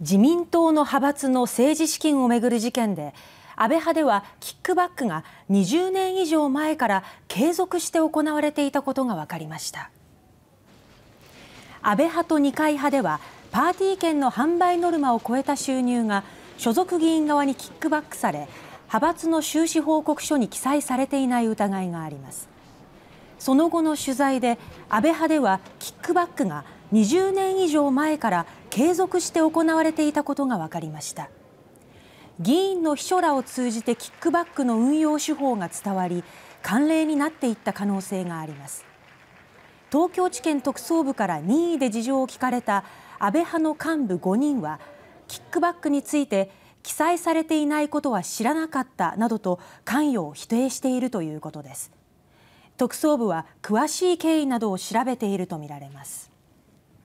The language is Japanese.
自民党の派閥の政治資金をめぐる事件で安倍派ではキックバックが20年以上前から継続して行われていたことが分かりました安倍派と二階派ではパーティー券の販売ノルマを超えた収入が所属議員側にキックバックされ派閥の収支報告書に記載されていない疑いがありますその後の取材で安倍派ではキックバックが20年以上前から継続して行われていたことが分かりました議員の秘書らを通じてキックバックの運用手法が伝わり慣例になっていった可能性があります東京地検特捜部から任意で事情を聞かれた安倍派の幹部5人はキックバックについて記載されていないことは知らなかったなどと関与を否定しているということです特捜部は詳しい経緯などを調べているとみられます